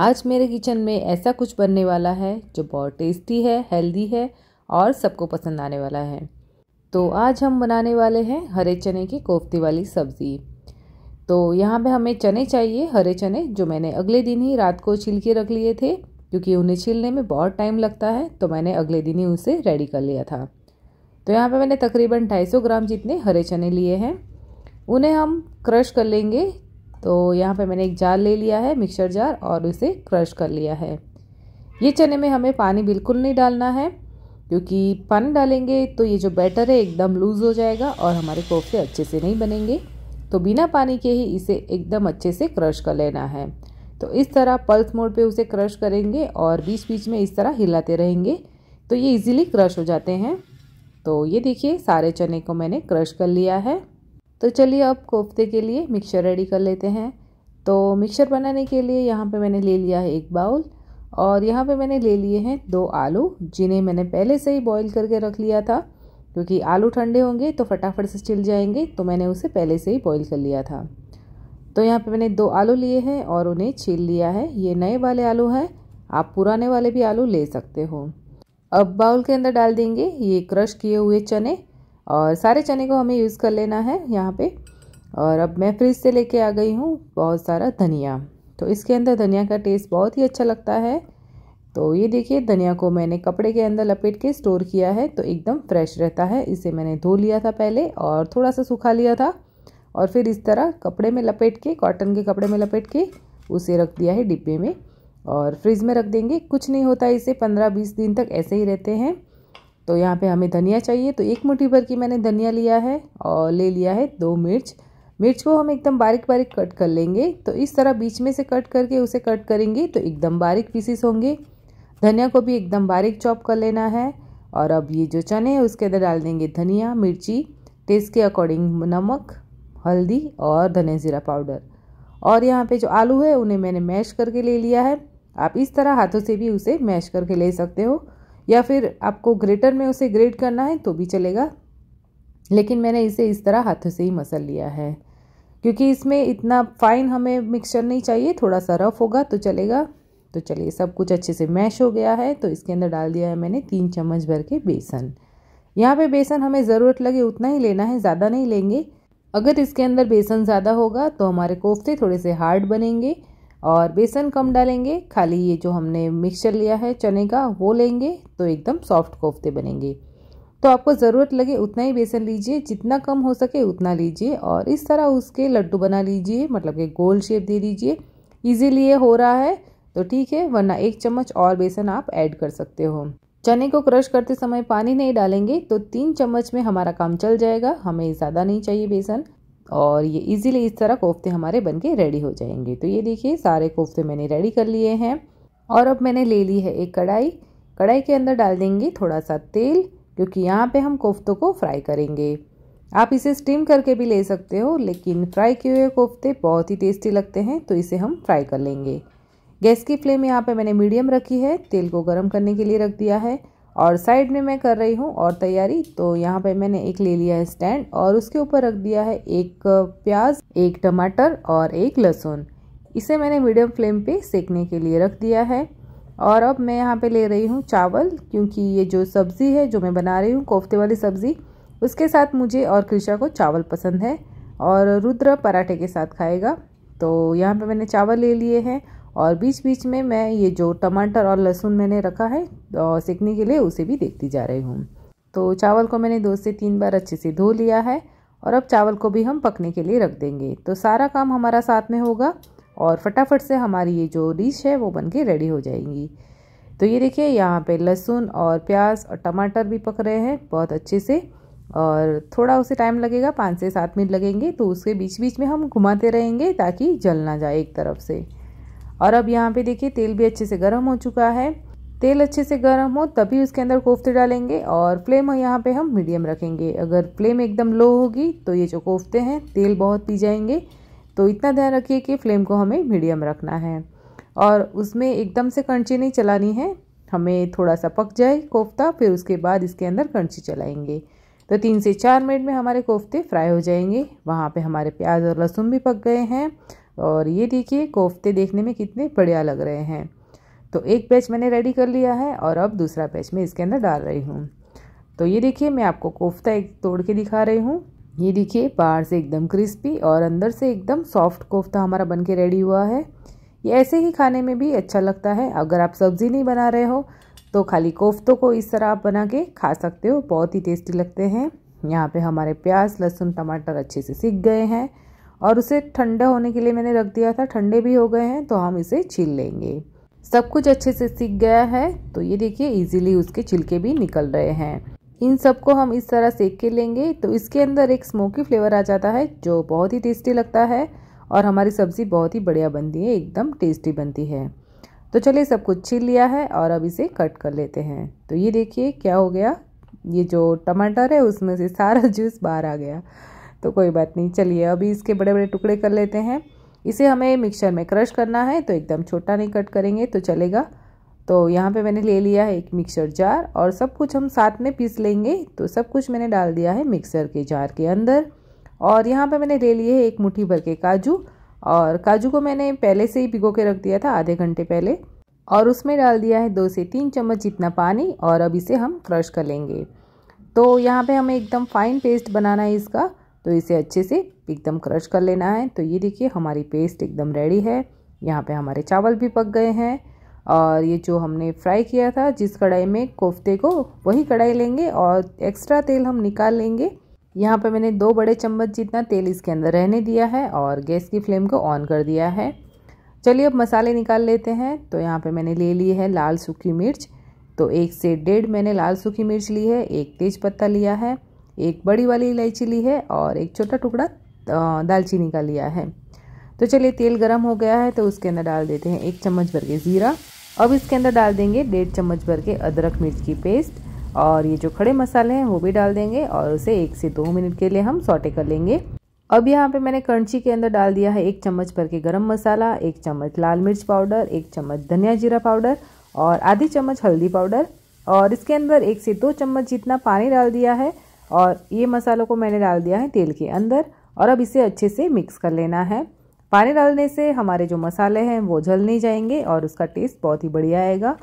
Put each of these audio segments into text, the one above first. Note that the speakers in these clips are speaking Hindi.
आज मेरे किचन में ऐसा कुछ बनने वाला है जो बहुत टेस्टी है हेल्दी है और सबको पसंद आने वाला है तो आज हम बनाने वाले हैं हरे चने की कोफ्ते वाली सब्ज़ी तो यहाँ पे हमें चने चाहिए हरे चने जो मैंने अगले दिन ही रात को छिल के रख लिए थे क्योंकि उन्हें छिलने में बहुत टाइम लगता है तो मैंने अगले दिन ही उसे रेडी कर लिया था तो यहाँ पे मैंने तकरीबन 250 ग्राम जितने हरे चने लिए हैं उन्हें हम क्रश कर लेंगे तो यहाँ पे मैंने एक जार ले लिया है मिक्सर जार और इसे क्रश कर लिया है ये चने में हमें पानी बिल्कुल नहीं डालना है क्योंकि पानी डालेंगे तो ये जो बैटर है एकदम लूज़ हो जाएगा और हमारे कोफ्ते अच्छे से नहीं बनेंगे तो बिना पानी के ही इसे एकदम अच्छे से क्रश कर लेना है तो इस तरह पल्स मोड पे उसे क्रश करेंगे और बीच बीच में इस तरह हिलाते रहेंगे तो ये इजीली क्रश हो जाते हैं तो ये देखिए सारे चने को मैंने क्रश कर लिया है तो चलिए अब कोफ्ते के लिए मिक्सर रेडी कर लेते हैं तो मिक्सर बनाने के लिए यहाँ पे मैंने ले लिया है एक बाउल और यहाँ पे मैंने ले लिए हैं दो आलू जिन्हें मैंने पहले से ही बॉईल करके रख लिया था क्योंकि आलू ठंडे होंगे तो फटाफट से छिल जाएंगे तो मैंने उसे पहले से ही बॉईल कर लिया था तो यहाँ पे मैंने दो आलू लिए हैं और उन्हें छील लिया है ये नए वाले आलू हैं आप पुराने वाले भी आलू ले सकते हो अब बाउल के अंदर डाल देंगे ये क्रश किए हुए चने और सारे चने को हमें यूज़ कर लेना है यहाँ पे और अब मैं फ्रिज से लेके आ गई हूँ बहुत सारा धनिया तो इसके अंदर धनिया का टेस्ट बहुत ही अच्छा लगता है तो ये देखिए धनिया को मैंने कपड़े के अंदर लपेट के स्टोर किया है तो एकदम फ्रेश रहता है इसे मैंने धो लिया था पहले और थोड़ा सा सूखा लिया था और फिर इस तरह कपड़े में लपेट के कॉटन के कपड़े में लपेट के उसे रख दिया है डिब्बे में और फ्रिज में रख देंगे कुछ नहीं होता इसे पंद्रह बीस दिन तक ऐसे ही रहते हैं तो यहाँ पे हमें धनिया चाहिए तो एक मुट्ठी भर की मैंने धनिया लिया है और ले लिया है दो मिर्च मिर्च को हम एकदम बारीक बारीक कट कर लेंगे तो इस तरह बीच में से कट करके उसे कट करेंगे तो एकदम बारीक पीसीस होंगे धनिया को भी एकदम बारीक चॉप कर लेना है और अब ये जो चने हैं उसके अंदर डाल देंगे धनिया मिर्ची टेस्ट के अकॉर्डिंग नमक हल्दी और धने ज़ीरा पाउडर और यहाँ पे जो आलू है उन्हें मैंने मैश करके ले लिया है आप इस तरह हाथों से भी उसे मैश करके ले सकते हो या फिर आपको ग्रेटर में उसे ग्रेट करना है तो भी चलेगा लेकिन मैंने इसे इस तरह हाथों से ही मसल लिया है क्योंकि इसमें इतना फाइन हमें मिक्सचर नहीं चाहिए थोड़ा सा रफ होगा तो चलेगा तो चलिए सब कुछ अच्छे से मैश हो गया है तो इसके अंदर डाल दिया है मैंने तीन चम्मच भर के बेसन यहाँ पे बेसन हमें ज़रूरत लगे उतना ही लेना है ज़्यादा नहीं लेंगे अगर इसके अंदर बेसन ज़्यादा होगा तो हमारे कोफ्ते थोड़े से हार्ड बनेंगे और बेसन कम डालेंगे खाली ये जो हमने मिक्सचर लिया है चने का वो लेंगे तो एकदम सॉफ्ट कोफ्ते बनेंगे तो आपको ज़रूरत लगे उतना ही बेसन लीजिए जितना कम हो सके उतना लीजिए और इस तरह उसके लड्डू बना लीजिए मतलब कि गोल शेप दे दीजिए ईजीली ये हो रहा है तो ठीक है वरना एक चम्मच और बेसन आप ऐड कर सकते हो चने को क्रश करते समय पानी नहीं डालेंगे तो तीन चम्मच में हमारा काम चल जाएगा हमें ज़्यादा नहीं चाहिए बेसन और ये इजीली इस तरह कोफ्ते हमारे बन के रेडी हो जाएंगे तो ये देखिए सारे कोफ्ते मैंने रेडी कर लिए हैं और अब मैंने ले ली है एक कढ़ाई कढ़ाई के अंदर डाल देंगे थोड़ा सा तेल क्योंकि यहाँ पे हम कोफ्तों को फ्राई करेंगे आप इसे स्टीम करके भी ले सकते हो लेकिन फ्राई किए हुए कोफ्ते बहुत ही टेस्टी लगते हैं तो इसे हम फ्राई कर लेंगे गैस की फ्लेम यहाँ पर मैंने मीडियम रखी है तेल को गर्म करने के लिए रख दिया है और साइड में मैं कर रही हूँ और तैयारी तो यहाँ पे मैंने एक ले लिया है स्टैंड और उसके ऊपर रख दिया है एक प्याज एक टमाटर और एक लहसुन इसे मैंने मीडियम फ्लेम पे सेकने के लिए रख दिया है और अब मैं यहाँ पे ले रही हूँ चावल क्योंकि ये जो सब्ज़ी है जो मैं बना रही हूँ कोफ्ते वाली सब्ज़ी उसके साथ मुझे और कृषा को चावल पसंद है और रुद्र पराठे के साथ खाएगा तो यहाँ पर मैंने चावल ले लिए हैं और बीच बीच में मैं ये जो टमाटर और लहसुन मैंने रखा है सेकने के लिए उसे भी देखती जा रही हूँ तो चावल को मैंने दो से तीन बार अच्छे से धो लिया है और अब चावल को भी हम पकने के लिए रख देंगे तो सारा काम हमारा साथ में होगा और फटाफट से हमारी ये जो डिश है वो बन के रेडी हो जाएंगी तो ये देखिए यहाँ पे लहसुन और प्याज और टमाटर भी पक रहे हैं बहुत अच्छे से और थोड़ा उसे टाइम लगेगा पाँच से सात मिनट लगेंगे तो उसके बीच बीच में हम घुमाते रहेंगे ताकि जल ना जाए एक तरफ से और अब यहाँ पे देखिए तेल भी अच्छे से गर्म हो चुका है तेल अच्छे से गर्म हो तभी उसके अंदर कोफ्ते डालेंगे और फ्लेम यहाँ पे हम मीडियम रखेंगे अगर फ्लेम एकदम लो होगी तो ये जो कोफ्ते हैं तेल बहुत पी जाएंगे तो इतना ध्यान रखिए कि फ्लेम को हमें मीडियम रखना है और उसमें एकदम से कंची नहीं चलानी है हमें थोड़ा सा पक जाए कोफ्ता फिर उसके बाद इसके अंदर कंची चलाएंगे तो तीन से चार मिनट में हमारे कोफ्ते फ्राई हो जाएंगे वहाँ पे हमारे प्याज और लहसुन भी पक गए हैं और ये देखिए कोफ्ते देखने में कितने बढ़िया लग रहे हैं तो एक पैच मैंने रेडी कर लिया है और अब दूसरा पैच मैं इसके अंदर डाल रही हूँ तो ये देखिए मैं आपको कोफ्ता एक तोड़ के दिखा रही हूँ ये देखिए बाहर से एकदम क्रिस्पी और अंदर से एकदम सॉफ्ट कोफ्ता हमारा बन के रेडी हुआ है ये ऐसे ही खाने में भी अच्छा लगता है अगर आप सब्ज़ी नहीं बना रहे हो तो खाली कोफ्तों को इस तरह आप बना के खा सकते हो बहुत ही टेस्टी लगते हैं यहाँ पे हमारे प्याज लहसुन टमाटर अच्छे से सीख गए हैं और उसे ठंडा होने के लिए मैंने रख दिया था ठंडे भी हो गए हैं तो हम इसे छील लेंगे सब कुछ अच्छे से सीख गया है तो ये देखिए इजीली उसके छिलके भी निकल रहे हैं इन सबको हम इस तरह सेक के लेंगे तो इसके अंदर एक स्मोकी फ्लेवर आ जाता है जो बहुत ही टेस्टी लगता है और हमारी सब्ज़ी बहुत ही बढ़िया बनती है एकदम टेस्टी बनती है तो चलिए सब कुछ छील लिया है और अब इसे कट कर लेते हैं तो ये देखिए क्या हो गया ये जो टमाटर है उसमें से सारा जूस बाहर आ गया तो कोई बात नहीं चलिए अभी इसके बड़े बड़े टुकड़े कर लेते हैं इसे हमें मिक्सर में क्रश करना है तो एकदम छोटा नहीं कट करेंगे तो चलेगा तो यहाँ पे मैंने ले लिया है एक मिक्सर जार और सब कुछ हम साथ में पीस लेंगे तो सब कुछ मैंने डाल दिया है मिक्सर के जार के अंदर और यहाँ पे मैंने ले लिए है एक मुट्ठी भर के काजू और काजू को मैंने पहले से ही भिगो के रख दिया था आधे घंटे पहले और उसमें डाल दिया है दो से तीन चम्मच जितना पानी और अब इसे हम क्रश कर लेंगे तो यहाँ पर हमें एकदम फाइन पेस्ट बनाना है इसका तो इसे अच्छे से एकदम क्रश कर लेना है तो ये देखिए हमारी पेस्ट एकदम रेडी है यहाँ पे हमारे चावल भी पक गए हैं और ये जो हमने फ्राई किया था जिस कढ़ाई में कोफ्ते को वही कढ़ाई लेंगे और एक्स्ट्रा तेल हम निकाल लेंगे यहाँ पे मैंने दो बड़े चम्मच जितना तेल इसके अंदर रहने दिया है और गैस की फ्लेम को ऑन कर दिया है चलिए अब मसाले निकाल लेते हैं तो यहाँ पर मैंने ले ली है लाल सूखी मिर्च तो एक से डेढ़ मैंने लाल सूखी मिर्च ली है एक तेज़ लिया है एक बड़ी वाली इलायची ली है और एक छोटा टुकड़ा दालचीनी का लिया है तो चलिए तेल गर्म हो गया है तो उसके अंदर डाल देते हैं एक चम्मच भर के ज़ीरा अब इसके अंदर डाल देंगे डेढ़ चम्मच भर के अदरक मिर्च की पेस्ट और ये जो खड़े मसाले हैं वो भी डाल देंगे और उसे एक से दो मिनट के लिए हम सौटे कर लेंगे अब यहाँ पे मैंने कंची के अंदर डाल दिया है एक चम्मच भर के गरम मसाला एक चम्मच लाल मिर्च पाउडर एक चम्मच धनिया जीरा पाउडर और आधी चम्मच हल्दी पाउडर और इसके अंदर एक से दो चम्मच जितना पानी डाल दिया है और ये मसालों को मैंने डाल दिया है तेल के अंदर और अब इसे अच्छे से मिक्स कर लेना है पानी डालने से हमारे जो मसाले हैं वो जल नहीं जाएंगे और उसका टेस्ट बहुत ही बढ़िया आएगा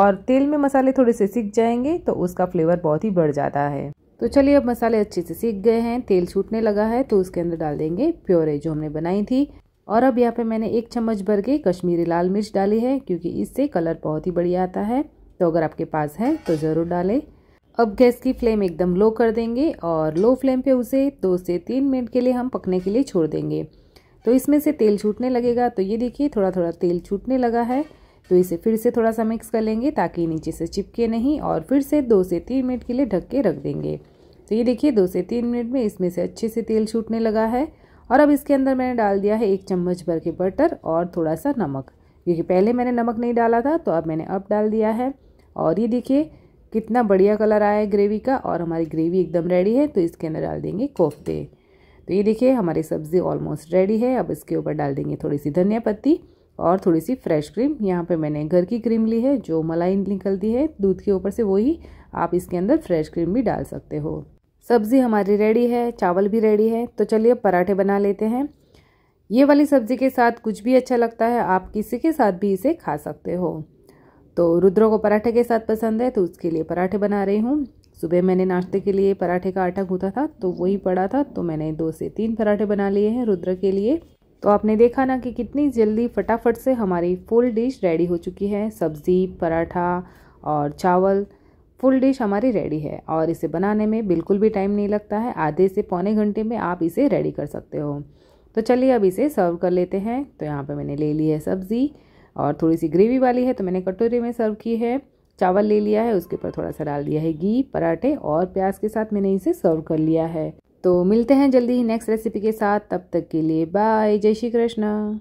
और तेल में मसाले थोड़े से सीख जाएंगे तो उसका फ्लेवर बहुत ही बढ़ जाता है तो चलिए अब मसाले अच्छे से सीख गए हैं तेल छूटने लगा है तो उसके अंदर डाल देंगे प्योरे जो हमने बनाई थी और अब यहाँ पे मैंने एक चम्मच भर के कश्मीरी लाल मिर्च डाली है क्योंकि इससे कलर बहुत ही बढ़िया आता है तो अगर आपके पास है तो ज़रूर डालें अब गैस की फ्लेम एकदम लो कर देंगे और लो फ्लेम पे उसे दो से तीन मिनट के लिए हम पकने के लिए छोड़ देंगे तो इसमें से तेल छूटने लगेगा तो ये देखिए थोड़ा थोड़ा तेल छूटने लगा है तो इसे फिर से थोड़ा सा मिक्स कर लेंगे ताकि नीचे से चिपके नहीं और फिर से दो से तीन मिनट के लिए ढक के रख देंगे तो ये देखिए दो से तीन मिनट में इसमें से अच्छे से तेल छूटने लगा है और अब इसके अंदर मैंने डाल दिया है एक चम्मच भर के बटर और थोड़ा सा नमक क्योंकि पहले मैंने नमक नहीं डाला था तो अब मैंने अब डाल दिया है और ये देखिए कितना बढ़िया कलर आया है ग्रेवी का और हमारी ग्रेवी एकदम रेडी है तो इसके अंदर डाल देंगे कोफ्ते तो ये देखिए हमारी सब्ज़ी ऑलमोस्ट रेडी है अब इसके ऊपर डाल देंगे थोड़ी सी धनिया पत्ती और थोड़ी सी फ्रेश क्रीम यहाँ पे मैंने घर की क्रीम ली है जो मलाई निकलती है दूध के ऊपर से वही आप इसके अंदर फ्रेश क्रीम भी डाल सकते हो सब्ज़ी हमारी रेडी है चावल भी रेडी है तो चलिए पराठे बना लेते हैं ये वाली सब्ज़ी के साथ कुछ भी अच्छा लगता है आप किसी के साथ भी इसे खा सकते हो तो रुद्र को पराठे के साथ पसंद है तो उसके लिए पराठे बना रही हूँ सुबह मैंने नाश्ते के लिए पराठे का आटा गूँथा था तो वही पड़ा था तो मैंने दो से तीन पराठे बना लिए हैं रुद्र के लिए तो आपने देखा ना कि कितनी जल्दी फटाफट से हमारी फुल डिश रेडी हो चुकी है सब्ज़ी पराठा और चावल फुल डिश हमारी रेडी है और इसे बनाने में बिल्कुल भी टाइम नहीं लगता है आधे से पौने घंटे में आप इसे रेडी कर सकते हो तो चलिए अब इसे सर्व कर लेते हैं तो यहाँ पर मैंने ले ली है सब्ज़ी और थोड़ी सी ग्रेवी वाली है तो मैंने कटोरे में सर्व की है चावल ले लिया है उसके ऊपर थोड़ा सा डाल दिया है घी पराठे और प्याज के साथ मैंने इसे सर्व कर लिया है तो मिलते हैं जल्दी ही नेक्स्ट रेसिपी के साथ तब तक के लिए बाय जय श्री कृष्ण